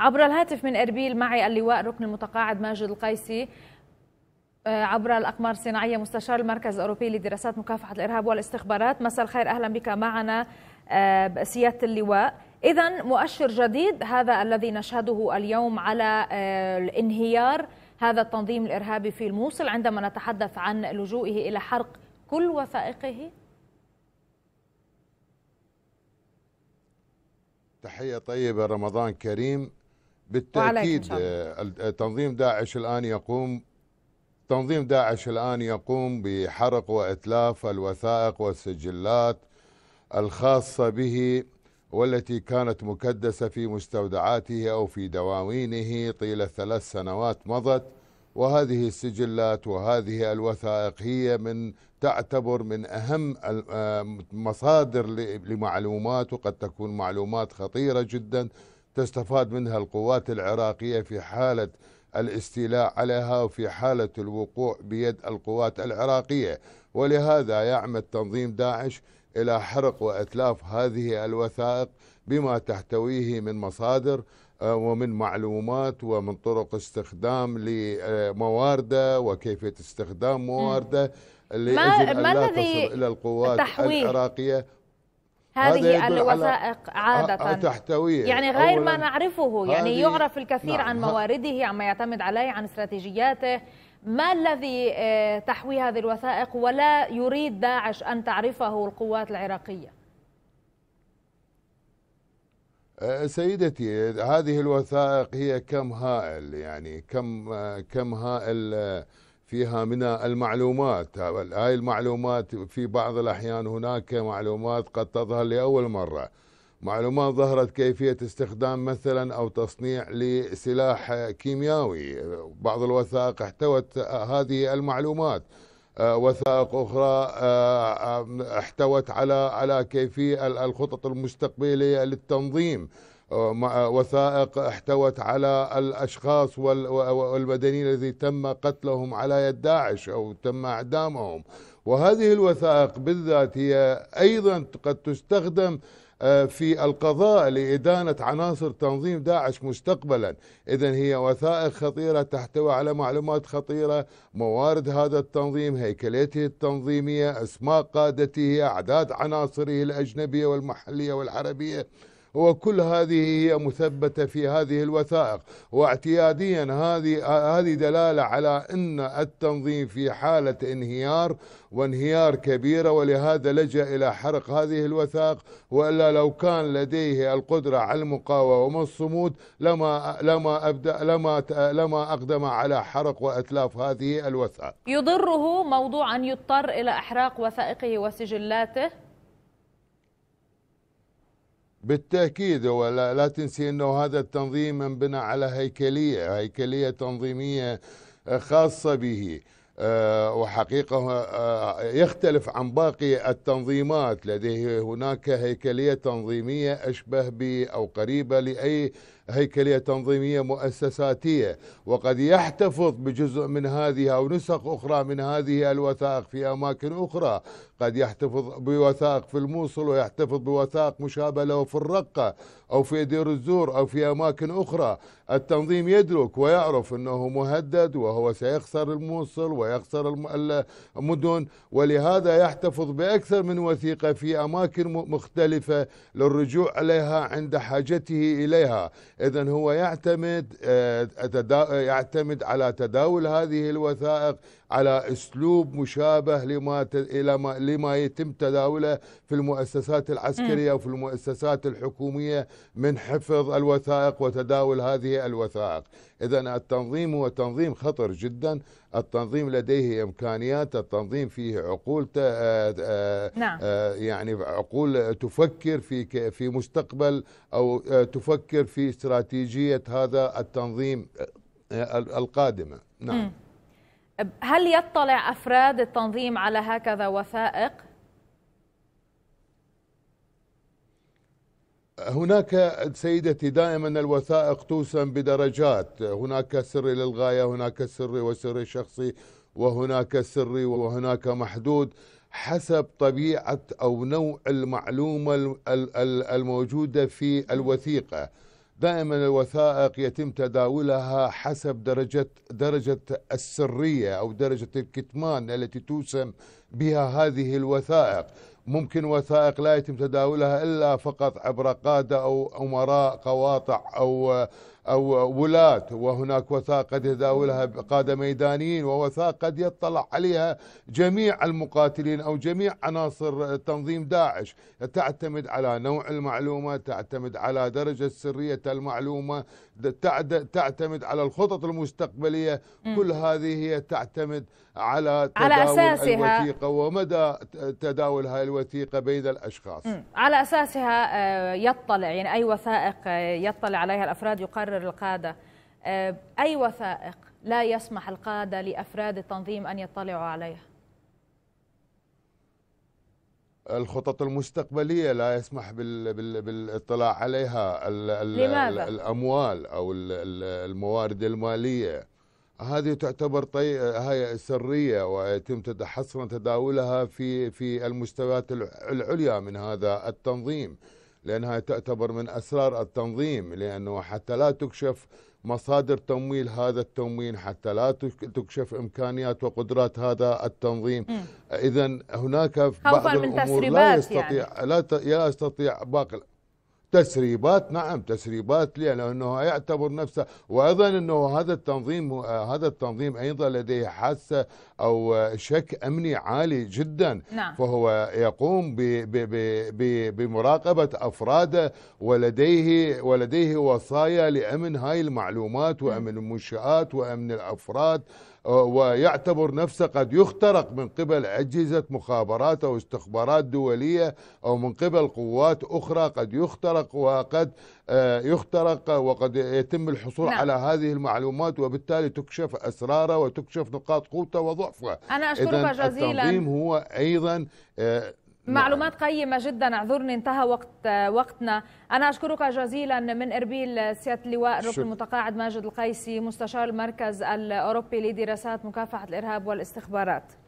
عبر الهاتف من اربيل معي اللواء ركن المتقاعد ماجد القيسي آه، عبر الاقمار الصناعيه مستشار المركز الاوروبي لدراسات مكافحه الارهاب والاستخبارات مساء الخير اهلا بك معنا آه، سياده اللواء اذا مؤشر جديد هذا الذي نشهده اليوم على آه، انهيار هذا التنظيم الارهابي في الموصل عندما نتحدث عن لجوئه الى حرق كل وثائقه تحية طيبة رمضان كريم بالتأكيد آه، آه، تنظيم داعش الآن يقوم تنظيم داعش الآن يقوم بحرق وإتلاف الوثائق والسجلات الخاصة به والتي كانت مكدسة في مستودعاته أو في دواوينه طيلة ثلاث سنوات مضت وهذه السجلات وهذه الوثائق هي من تعتبر من أهم آه، مصادر لمعلومات وقد تكون معلومات خطيرة جداً تستفاد منها القوات العراقية في حالة الاستيلاء عليها وفي حالة الوقوع بيد القوات العراقية ولهذا يعمد تنظيم داعش إلى حرق وإتلاف هذه الوثائق بما تحتويه من مصادر آه، ومن معلومات ومن طرق استخدام لموارده وكيفية استخدام موارده ما الذي إلى القوات العراقية هذه الوثائق عادة تحتويه يعني غير ما نعرفه يعني يعرف الكثير نعم عن موارده عما يعتمد عليه عن استراتيجياته ما الذي آه، تحوي هذه الوثائق ولا يريد داعش أن تعرفه القوات العراقية آه، سيدتي هذه الوثائق هي كم هائل يعني كم آه، كم هائل فيها من المعلومات هاي المعلومات في بعض الأحيان هناك معلومات قد تظهر لأول مرة معلومات ظهرت كيفية استخدام مثلا أو تصنيع لسلاح كيميائي بعض الوثائق احتوت هذه المعلومات آه، وثائق أخرى آه، آه، احتوت على على كيفية الخطط المستقبلية للتنظيم وثائق احتوت على الأشخاص والمدنيين الذين تم قتلهم على يد داعش أو تم إعدامهم وهذه الوثائق بالذات هي أيضا قد تستخدم آه، في القضاء لإدانة عناصر تنظيم داعش مستقبلا إذا هي وثائق خطيرة تحتوي على معلومات خطيرة موارد هذا التنظيم هيكلته التنظيمية أسماء قادته أعداد عناصره الأجنبية والمحلية والعربية وكل هذه هي مثبتة في هذه الوثائق واعتياديا هذه هذه دلالة على أن التنظيم في حالة انهيار وانهيار كبيرة ولهذا لجأ إلى حرق هذه الوثائق وإلا لو كان لديه القدرة على المقاومة والصمود لما لما أبدأ لما لما أقدم على حرق وأتلاف هذه الوثائق يضره موضوع أن يضطر إلى إحراق وثائقه وسجلاته بالتأكيد ولا لا تنسي أنه هذا التنظيم انبنى على هيكلية هيكلية تنظيمية خاصة به آه، وحقيقة آه، يختلف عن باقي التنظيمات لديه هناك هيكلية تنظيمية أشبه ب أو قريبة لأي هيكلية تنظيمية مؤسساتية وقد يحتفظ بجزء من هذه أو نسخ أخرى من هذه الوثائق في أماكن أخرى قد يحتفظ بوثائق في الموصل ويحتفظ بوثائق مشابهة له في الرقة أو في دير الزور أو في أماكن أخرى التنظيم يدرك ويعرف أنه مهدد وهو سيخسر الموصل ويخسر المدن ولهذا يحتفظ بأكثر من وثيقة في أماكن مختلفة للرجوع عليها عند حاجته إليها إذا هو يعتمد آه، يعتمد على تداول هذه الوثائق على اسلوب مشابه لما الى ما لما يتم تداوله في المؤسسات العسكريه وفي المؤسسات الحكوميه من حفظ الوثائق وتداول هذه الوثائق، اذا التنظيم هو تنظيم خطر جدا، التنظيم لديه إمكانيات التنظيم فيه عقول آه، آه، نعم. آه، يعني عقول تفكر في في مستقبل أو تفكر في استراتيجية هذا التنظيم القادمة نعم هل يطلع أفراد التنظيم على هكذا وثائق هناك سيدتي دائما الوثائق توسم بدرجات هناك سري للغاية هناك سري وسري شخصي وهناك سري وهناك محدود حسب طبيعة أو نوع المعلومة الموجودة في الوثيقة دائما الوثائق يتم تداولها حسب درجة درجة السرية أو درجة الكتمان التي توسم بها هذه الوثائق ممكن وثائق لا يتم تداولها إلا فقط عبر قادة أو أمراء قواطع أو أو ولاة وهناك وثائق قد يتداولها قادة ميدانيين ووثائق قد يطلع عليها جميع المقاتلين أو جميع عناصر تنظيم داعش تعتمد على نوع المعلومة تعتمد على درجة سرية المعلومة تعتمد على الخطط المستقبلية كل هذه هي تعتمد على تداول على أساسها الوثيقة ومدى تداول هذه الوثيقة بين الأشخاص على أساسها آه، يطلع يعني أي وثائق آه، يطلع عليها الأفراد يقرر يقرر القادة آه، أي وثائق لا يسمح القادة لأفراد التنظيم أن يطلعوا عليها الخطط المستقبلية لا يسمح بالاطلاع عليها ال ال لماذا؟ الأموال أو الموارد المالية هذه تعتبر طي... هي سرية ويتم تحصن تداولها في في المستويات العليا من هذا التنظيم لأنها تعتبر من أسرار التنظيم لأنه حتى لا تكشف مصادر تمويل هذا التموين حتى لا تكشف إمكانيات وقدرات هذا التنظيم إذا هناك بعض الأمور لا يستطيع يعني. لا يستطيع باقي تسريبات نعم تسريبات ليه لانه يعتبر نفسه وايضا انه هذا التنظيم هذا التنظيم ايضا لديه حاسه او شك امني عالي جدا نعم. فهو يقوم بمراقبه افراده ولديه ولديه وصايا لامن هاي المعلومات وامن المنشات وامن الافراد ويعتبر نفسه قد يخترق من قبل أجهزة مخابرات أو استخبارات دولية أو من قبل قوات أخرى قد يخترق وقد آه، يخترق وقد يتم الحصول نعم. على هذه المعلومات وبالتالي تكشف أسراره وتكشف نقاط قوته وضعفه أنا أشكرك جزيلا التنظيم هو أيضا آه، نعم. معلومات قيمة جدا اعذرني انتهى وقت آه، وقتنا أنا أشكرك جزيلا من إربيل آه، سيادة اللواء الركن المتقاعد ماجد القيسي مستشار المركز الأوروبي لدراسات مكافحة الإرهاب والاستخبارات